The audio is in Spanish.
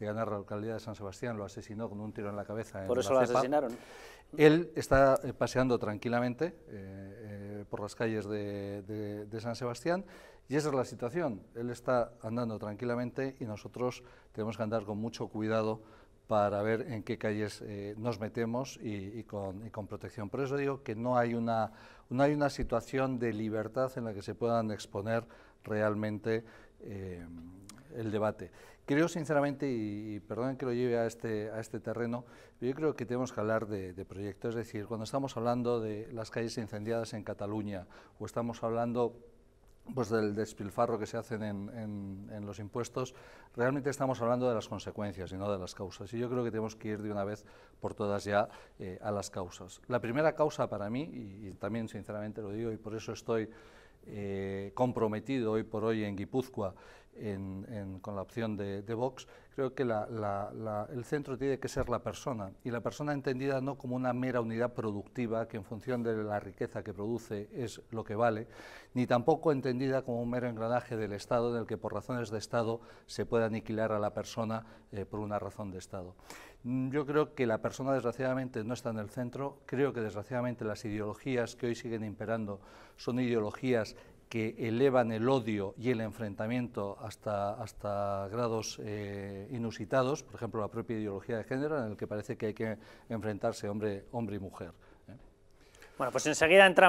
de ganar la localidad de San Sebastián, lo asesinó con un tiro en la cabeza. Por eso lo asesinaron. Él está eh, paseando tranquilamente eh, eh, por las calles de, de, San Sebastián y esa es la situación. Él está andando tranquilamente y nosotros tenemos que andar con mucho cuidado para ver en qué calles nos metemos y, con, y, con, protección. Por eso digo que no hay, una, no hay una situación de libertad en la que se puedan exponer realmente el debate. Creo sinceramente, y, perdonen que lo lleve a este, a este terreno, yo creo que tenemos que hablar de, proyectos. Es decir, cuando estamos hablando de las calles incendiadas en Cataluña o estamos hablando pues del despilfarro que se hacen en, los impuestos, realmente estamos hablando de las consecuencias y no de las causas. Y yo creo que tenemos que ir de una vez por todas ya eh, a las causas. La primera causa para mí, y, también sinceramente lo digo, y por eso estoy eh, comprometido hoy por hoy en Guipúzcoa, con la opción de, Vox, creo que el centro tiene que ser la persona, y la persona entendida no como una mera unidad productiva que en función de la riqueza que produce es lo que vale, ni tampoco entendida como un mero engranaje del Estado en el que por razones de Estado se puede aniquilar a la persona eh, por una razón de Estado. Mm, yo creo que la persona desgraciadamente no está en el centro, creo que desgraciadamente las ideologías que hoy siguen imperando son ideologías que elevan el odio y el enfrentamiento hasta, hasta grados eh, inusitados, por ejemplo, la propia ideología de género, en el que parece que hay que enfrentarse hombre, hombre y mujer. ¿eh? Bueno, pues enseguida entramos.